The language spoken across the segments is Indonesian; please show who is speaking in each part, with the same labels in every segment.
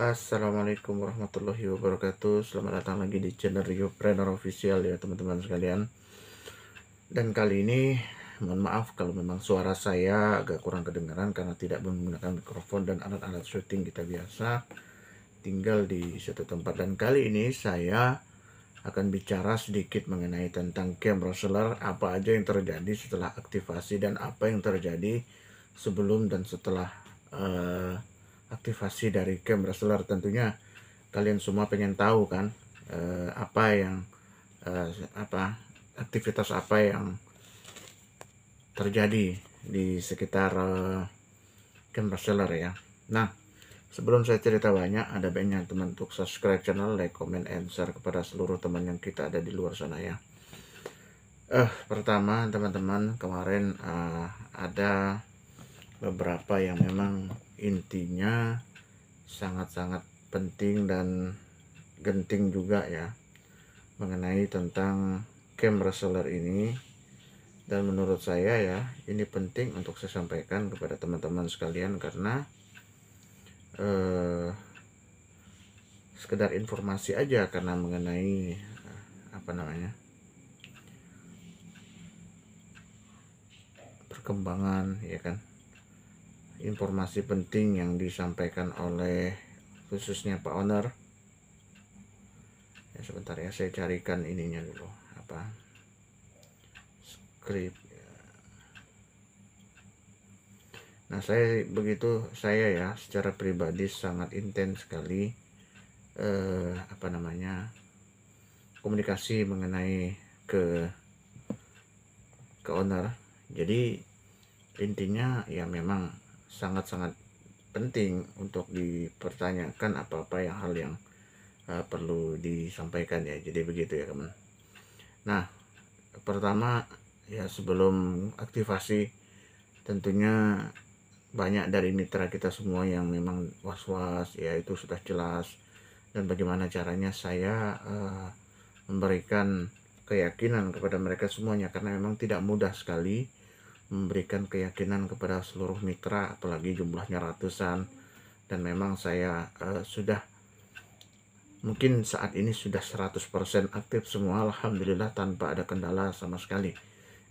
Speaker 1: Assalamualaikum warahmatullahi wabarakatuh Selamat datang lagi di channel Preneur Official ya teman-teman sekalian Dan kali ini mohon maaf kalau memang suara saya agak kurang kedengaran Karena tidak menggunakan mikrofon dan alat-alat syuting kita biasa Tinggal di suatu tempat Dan kali ini saya akan bicara sedikit mengenai tentang game Rosler Apa aja yang terjadi setelah aktivasi dan apa yang terjadi sebelum dan setelah uh, aktivasi dari game wrestler tentunya kalian semua pengen tahu kan eh, apa yang eh, apa aktivitas apa yang terjadi di sekitar eh, game wrestler ya nah sebelum saya cerita banyak ada banyak teman untuk subscribe channel like comment and share kepada seluruh teman yang kita ada di luar sana ya eh pertama teman-teman kemarin uh, ada beberapa yang memang intinya sangat-sangat penting dan genting juga ya mengenai tentang cam reseller ini dan menurut saya ya ini penting untuk saya sampaikan kepada teman-teman sekalian karena eh, sekedar informasi aja karena mengenai eh, apa namanya perkembangan ya kan informasi penting yang disampaikan oleh khususnya Pak Owner ya sebentar ya saya carikan ininya dulu apa skrip ya. nah saya begitu saya ya secara pribadi sangat intens sekali eh, apa namanya komunikasi mengenai ke ke owner jadi intinya ya memang sangat-sangat penting untuk dipertanyakan apa-apa yang hal yang uh, perlu disampaikan ya. Jadi begitu ya teman. Nah, pertama ya sebelum aktivasi tentunya banyak dari mitra kita semua yang memang was-was ya itu sudah jelas dan bagaimana caranya saya uh, memberikan keyakinan kepada mereka semuanya karena memang tidak mudah sekali memberikan keyakinan kepada seluruh mitra apalagi jumlahnya ratusan dan memang saya uh, sudah mungkin saat ini sudah 100% aktif semua alhamdulillah tanpa ada kendala sama sekali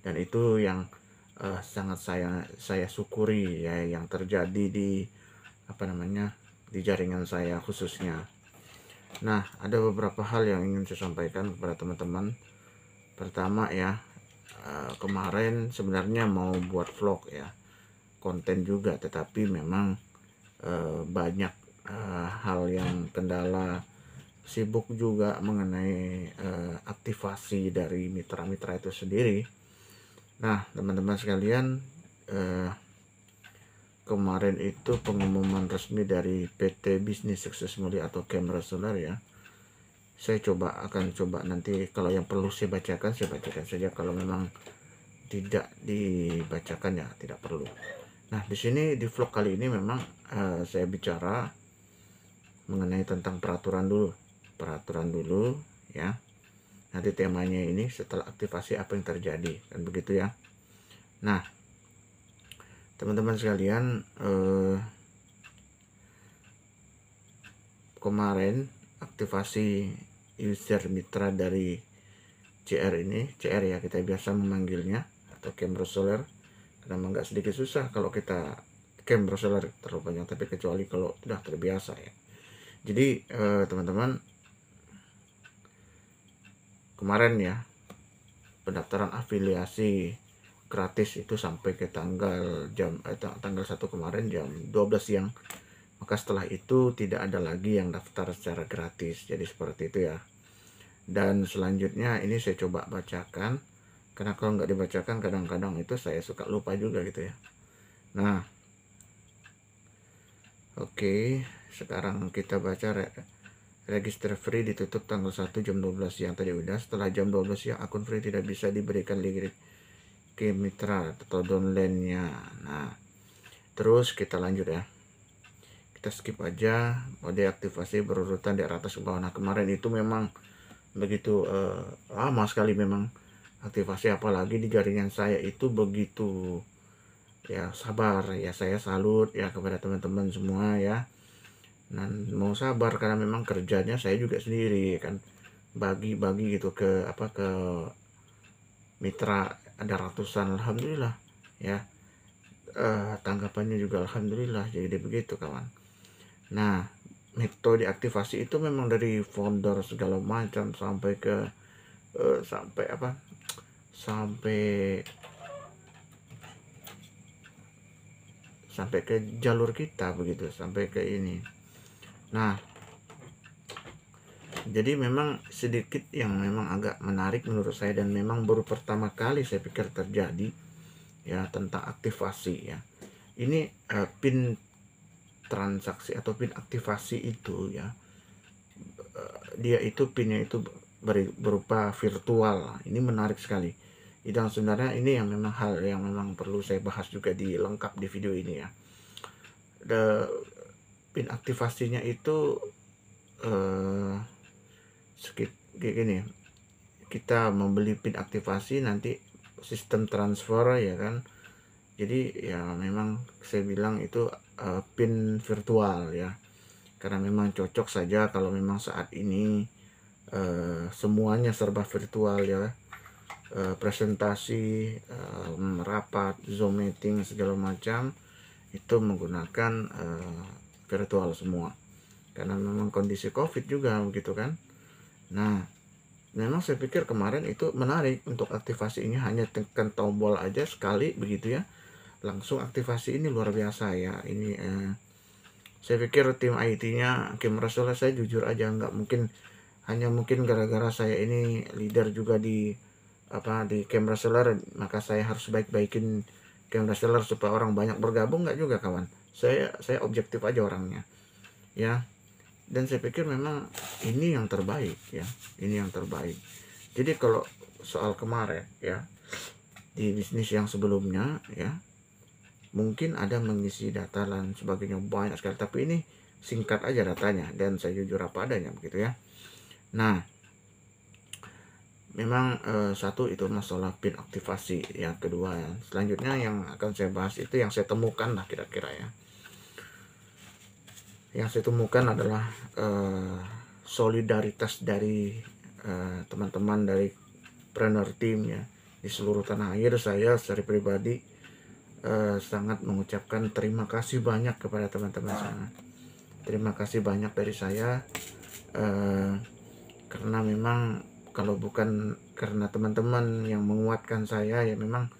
Speaker 1: dan itu yang uh, sangat saya saya syukuri ya yang terjadi di apa namanya di jaringan saya khususnya nah ada beberapa hal yang ingin saya sampaikan kepada teman-teman pertama ya Eh, kemarin sebenarnya mau buat vlog ya konten juga tetapi memang eh, banyak eh, hal yang kendala sibuk juga mengenai aktivasi dari mitra-mitra itu sendiri nah teman-teman sekalian kemarin itu pengumuman resmi dari PT Bisnis Sukses Mulia atau Camera Solar ya saya coba akan coba nanti kalau yang perlu saya bacakan saya bacakan saja kalau memang tidak dibacakan ya tidak perlu nah di sini di vlog kali ini memang uh, saya bicara mengenai tentang peraturan dulu peraturan dulu ya nanti temanya ini setelah aktivasi apa yang terjadi kan begitu ya nah teman-teman sekalian eh, kemarin aktivasi user mitra dari CR ini CR ya kita biasa memanggilnya atau cam browser memang nggak sedikit susah kalau kita cam browser terlalu panjang tapi kecuali kalau sudah terbiasa ya jadi eh, teman-teman eh, kemarin ya pendaftaran afiliasi gratis itu sampai ke tanggal jam eh, tanggal 1 kemarin jam 12 siang maka setelah itu tidak ada lagi yang daftar secara gratis jadi seperti itu ya dan selanjutnya ini saya coba bacakan karena kalau nggak dibacakan kadang-kadang itu saya suka lupa juga gitu ya nah oke okay. sekarang kita baca re register free ditutup tanggal 1 jam 12 siang tadi udah setelah jam 12 siang akun free tidak bisa diberikan link ke mitra atau downline-nya nah terus kita lanjut ya kita skip aja mode aktivasi berurutan di atas ke bawah nah kemarin itu memang begitu eh, lama sekali memang aktivasi apalagi di jaringan saya itu begitu ya sabar ya saya salut ya kepada teman-teman semua ya dan mau sabar karena memang kerjanya saya juga sendiri kan bagi-bagi gitu ke apa ke mitra ada ratusan alhamdulillah ya eh, tanggapannya juga alhamdulillah jadi begitu kawan nah Metode diaktivasi itu memang dari folder segala macam sampai ke uh, sampai apa sampai sampai ke jalur kita begitu sampai ke ini nah jadi memang sedikit yang memang agak menarik menurut saya dan memang baru pertama kali saya pikir terjadi ya tentang aktivasi ya ini uh, pin transaksi atau pin aktivasi itu ya eh, dia itu pinnya itu berupa virtual ini menarik sekali itu yang sebenarnya ini yang memang hal yang memang perlu saya bahas juga di lengkap di video ini ya The, pin aktivasinya itu eh, uh, kayak gini kita membeli pin aktivasi nanti sistem transfer ya kan jadi ya memang saya bilang itu uh, pin virtual ya karena memang cocok saja kalau memang saat ini uh, semuanya serba virtual ya uh, presentasi uh, rapat zoom meeting segala macam itu menggunakan uh, virtual semua karena memang kondisi covid juga begitu kan nah memang saya pikir kemarin itu menarik untuk aktivasi ini hanya tekan tombol aja sekali begitu ya langsung aktivasi ini luar biasa ya ini eh, saya pikir tim IT-nya Kim rasulah saya jujur aja nggak mungkin hanya mungkin gara-gara saya ini leader juga di apa di game Seller maka saya harus baik-baikin game Seller supaya orang banyak bergabung nggak juga kawan saya saya objektif aja orangnya ya dan saya pikir memang ini yang terbaik ya ini yang terbaik jadi kalau soal kemarin ya di bisnis yang sebelumnya ya mungkin ada mengisi data dan sebagainya banyak sekali tapi ini singkat aja datanya dan saya jujur apa adanya begitu ya nah memang e, satu itu masalah pin aktivasi yang kedua ya. selanjutnya yang akan saya bahas itu yang saya temukan lah kira-kira ya yang saya temukan adalah e, solidaritas dari eh, teman-teman dari trainer tim ya di seluruh tanah air saya secara pribadi Eh, sangat mengucapkan terima kasih banyak kepada teman-teman sana. Terima kasih banyak dari saya uh, karena memang kalau bukan karena teman-teman yang menguatkan saya ya memang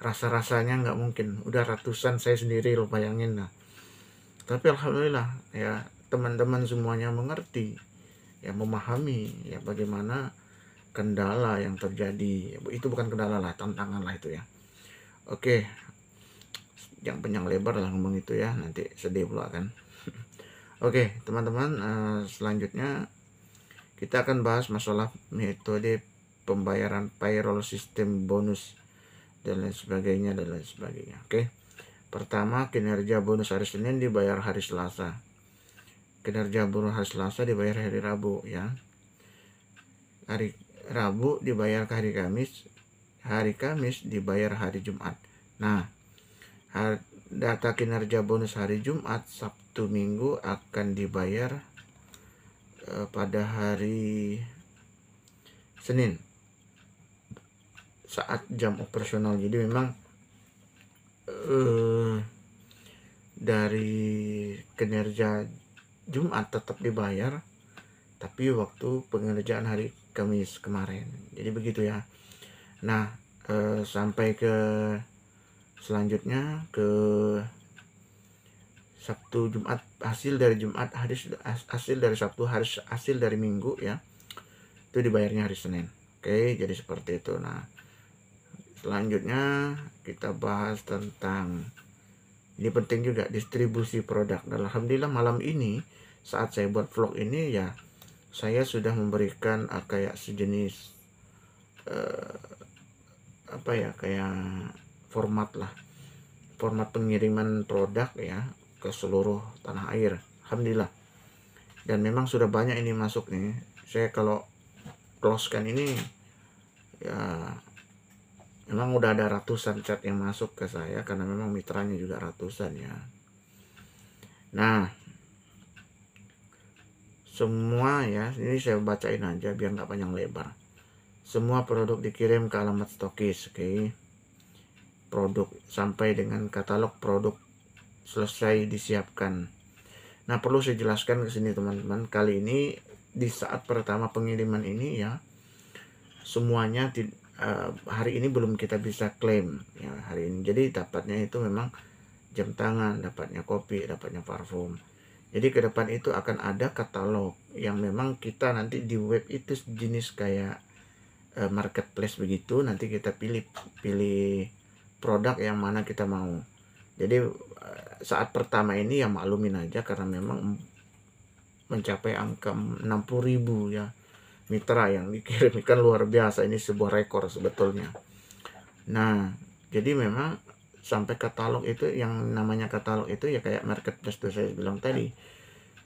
Speaker 1: rasa-rasanya nggak mungkin. Udah ratusan saya sendiri lo bayangin lah. Tapi alhamdulillah ya teman-teman semuanya mengerti ya memahami ya bagaimana kendala yang terjadi itu bukan kendala lah tantangan lah itu ya oke yang panjang lebar lah ngomong itu ya nanti sedih pula kan oke teman-teman uh, selanjutnya kita akan bahas masalah metode pembayaran payroll sistem bonus dan lain sebagainya dan lain sebagainya oke pertama kinerja bonus hari Senin dibayar hari Selasa kinerja bonus hari Selasa dibayar hari Rabu ya hari Rabu dibayar ke hari Kamis hari Kamis dibayar hari Jumat nah data kinerja bonus hari Jumat, Sabtu, Minggu akan dibayar eh, pada hari Senin saat jam operasional. Jadi memang eh, dari kinerja Jumat tetap dibayar, tapi waktu pengerjaan hari Kamis kemarin. Jadi begitu ya. Nah eh, sampai ke selanjutnya ke Sabtu Jumat hasil dari Jumat hari hasil dari Sabtu harus hasil dari Minggu ya itu dibayarnya hari Senin oke jadi seperti itu nah selanjutnya kita bahas tentang ini penting juga distribusi produk dan alhamdulillah malam ini saat saya buat vlog ini ya saya sudah memberikan uh, kayak sejenis uh, apa ya kayak format lah format pengiriman produk ya ke seluruh tanah air alhamdulillah dan memang sudah banyak ini masuk nih saya kalau close kan ini ya memang udah ada ratusan chat yang masuk ke saya karena memang mitranya juga ratusan ya nah semua ya ini saya bacain aja biar nggak panjang lebar semua produk dikirim ke alamat stokis oke okay? produk sampai dengan katalog produk selesai disiapkan. Nah, perlu saya jelaskan ke sini teman-teman. Kali ini di saat pertama pengiriman ini ya semuanya di, uh, eh, hari ini belum kita bisa klaim ya hari ini. Jadi dapatnya itu memang jam tangan, dapatnya kopi, dapatnya parfum. Jadi ke depan itu akan ada katalog yang memang kita nanti di web itu jenis kayak eh, marketplace begitu nanti kita pilih pilih produk yang mana kita mau jadi eh, saat pertama ini ya maklumin aja karena memang mencapai angka 60.000 ya mitra yang dikirimkan luar biasa ini sebuah rekor sebetulnya nah jadi memang sampai katalog itu yang namanya katalog itu ya kayak marketplace itu saya bilang tadi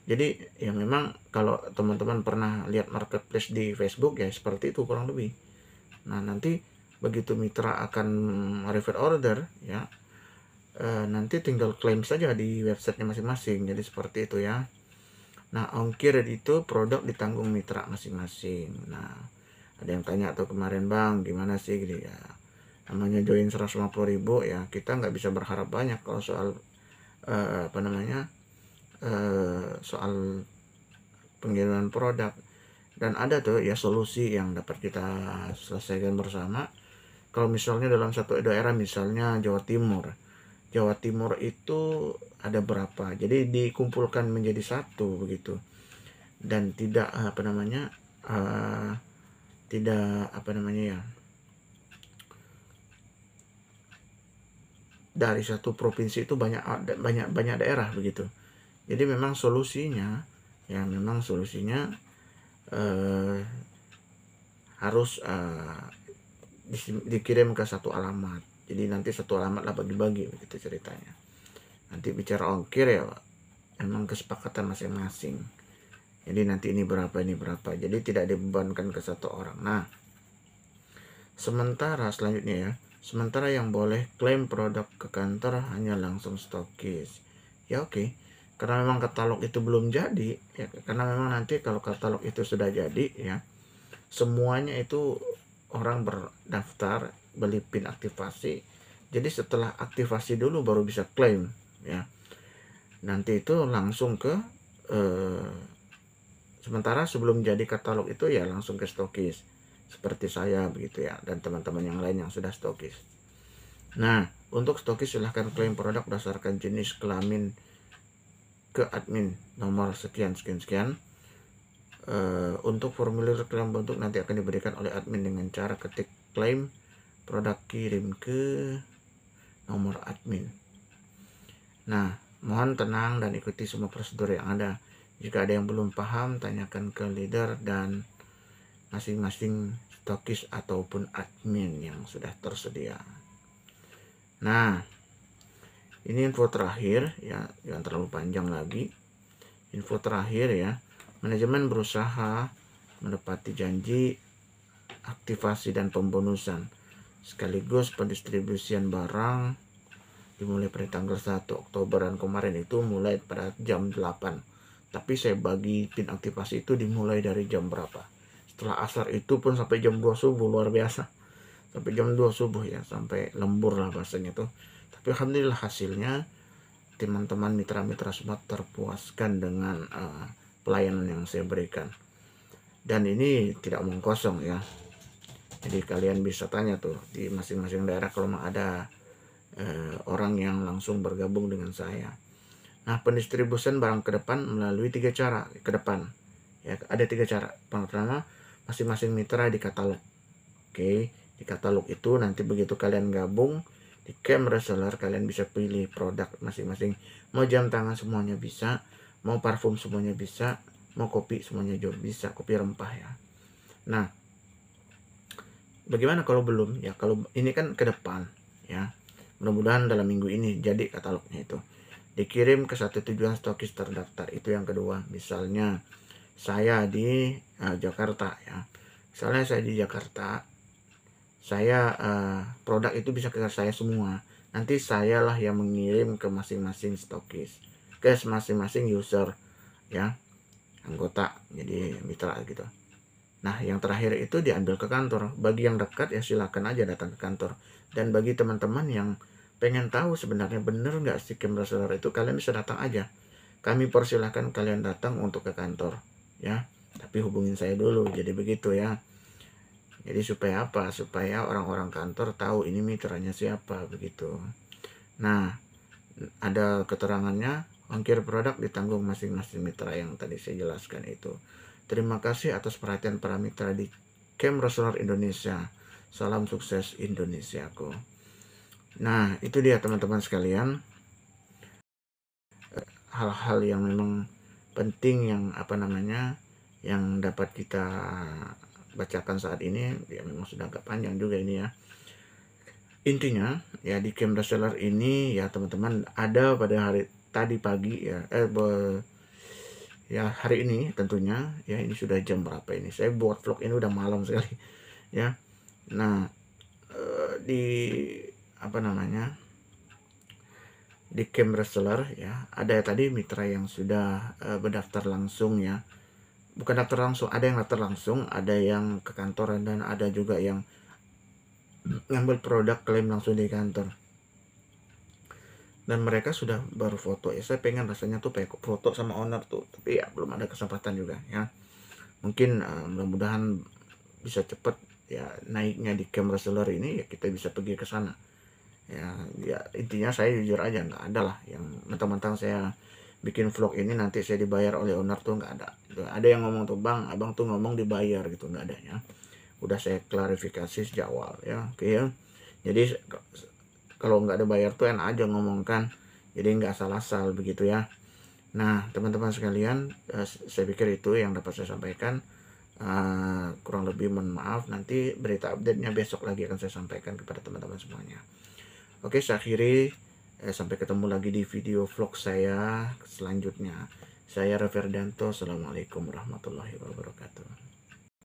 Speaker 1: jadi ya memang kalau teman-teman pernah lihat marketplace di Facebook ya seperti itu kurang lebih nah nanti begitu mitra akan refer order ya eh, nanti tinggal klaim saja di websitenya masing-masing jadi seperti itu ya nah ongkir itu produk ditanggung mitra masing-masing nah ada yang tanya atau kemarin bang gimana sih gitu ya namanya join puluh ribu ya kita nggak bisa berharap banyak kalau soal eh, apa namanya eh, soal pengiriman produk dan ada tuh ya solusi yang dapat kita selesaikan bersama kalau misalnya dalam satu daerah misalnya Jawa Timur Jawa Timur itu ada berapa jadi dikumpulkan menjadi satu begitu dan tidak apa namanya uh, tidak apa namanya ya dari satu provinsi itu banyak banyak banyak daerah begitu jadi memang solusinya ya memang solusinya uh, harus uh, dikirim ke satu alamat jadi nanti satu alamat lah bagi-bagi begitu ceritanya nanti bicara ongkir ya Pak. emang kesepakatan masing-masing jadi nanti ini berapa ini berapa jadi tidak dibebankan ke satu orang nah sementara selanjutnya ya sementara yang boleh klaim produk ke kantor hanya langsung stokis ya oke okay. karena memang katalog itu belum jadi ya karena memang nanti kalau katalog itu sudah jadi ya semuanya itu orang berdaftar beli pin aktivasi jadi setelah aktivasi dulu baru bisa klaim ya nanti itu langsung ke eh, sementara sebelum jadi katalog itu ya langsung ke stokis seperti saya begitu ya dan teman-teman yang lain yang sudah stokis nah untuk stokis silahkan klaim produk berdasarkan jenis kelamin ke admin nomor sekian sekian sekian uh, untuk formulir dalam bentuk nanti akan diberikan oleh admin dengan cara ketik klaim produk kirim ke nomor admin. Nah, mohon tenang dan ikuti semua prosedur yang ada. Jika ada yang belum paham, tanyakan ke leader dan masing-masing stokis ataupun admin yang sudah tersedia. Nah, ini info terakhir ya, jangan terlalu panjang lagi. Info terakhir ya. Manajemen berusaha menepati janji aktivasi dan pembonusan sekaligus pendistribusian barang dimulai pada tanggal 1 Oktober dan kemarin itu mulai pada jam 8 tapi saya bagi pin aktivasi itu dimulai dari jam berapa setelah asar itu pun sampai jam 2 subuh luar biasa sampai jam 2 subuh ya sampai lembur lah bahasanya tuh tapi alhamdulillah hasilnya teman-teman mitra-mitra semua terpuaskan dengan uh, pelayanan yang saya berikan. Dan ini tidak omong kosong ya. Jadi kalian bisa tanya tuh di masing-masing daerah kalau ada eh, orang yang langsung bergabung dengan saya. Nah, pendistribusian barang ke depan melalui tiga cara ke depan. Ya, ada tiga cara. Pertama, masing-masing mitra di katalog. Oke, di katalog itu nanti begitu kalian gabung di camera reseller kalian bisa pilih produk masing-masing. Mau jam tangan semuanya bisa, mau parfum semuanya bisa mau kopi semuanya juga bisa kopi rempah ya nah bagaimana kalau belum ya kalau ini kan ke depan ya mudah-mudahan dalam minggu ini jadi katalognya itu dikirim ke satu tujuan stokis terdaftar itu yang kedua misalnya saya di uh, Jakarta ya misalnya saya di Jakarta saya uh, produk itu bisa ke saya semua nanti saya lah yang mengirim ke masing-masing stokis cash masing-masing user ya anggota jadi mitra gitu nah yang terakhir itu diambil ke kantor bagi yang dekat ya silakan aja datang ke kantor dan bagi teman-teman yang pengen tahu sebenarnya bener nggak sih camera seller itu kalian bisa datang aja kami persilahkan kalian datang untuk ke kantor ya tapi hubungin saya dulu jadi begitu ya jadi supaya apa supaya orang-orang kantor tahu ini mitranya siapa begitu nah ada keterangannya Ongkir produk ditanggung masing-masing mitra yang tadi saya jelaskan itu. Terima kasih atas perhatian para mitra di Camp Reseller Indonesia. Salam sukses Indonesiaku. Nah, itu dia teman-teman sekalian. Eh, hal-hal yang memang penting yang apa namanya yang dapat kita bacakan saat ini ya memang sudah agak panjang juga ini ya intinya ya di game reseller ini ya teman-teman ada pada hari tadi pagi ya eh be, ya hari ini tentunya ya ini sudah jam berapa ini saya buat vlog ini udah malam sekali ya nah eh, di apa namanya di camp wrestler ya ada ya tadi mitra yang sudah eh, berdaftar langsung ya bukan daftar langsung ada yang daftar langsung ada yang ke kantor dan ada juga yang ngambil produk klaim langsung di kantor dan mereka sudah baru foto ya saya pengen rasanya tuh pengen foto sama owner tuh tapi ya belum ada kesempatan juga ya mungkin uh, mudah-mudahan bisa cepet ya naiknya di camera seller ini ya kita bisa pergi ke sana ya ya intinya saya jujur aja nggak ada lah yang mentang-mentang saya bikin vlog ini nanti saya dibayar oleh owner tuh nggak ada ada yang ngomong tuh bang abang tuh ngomong dibayar gitu nggak adanya udah saya klarifikasi sejak awal ya oke okay, ya jadi kalau nggak dibayar tuh enak aja ngomong kan jadi nggak salah asal begitu ya nah teman-teman sekalian uh, saya pikir itu yang dapat saya sampaikan uh, kurang lebih mohon maaf nanti berita update nya besok lagi akan saya sampaikan kepada teman-teman semuanya oke saya akhiri eh, sampai ketemu lagi di video vlog saya selanjutnya saya Reverdanto Assalamualaikum warahmatullahi wabarakatuh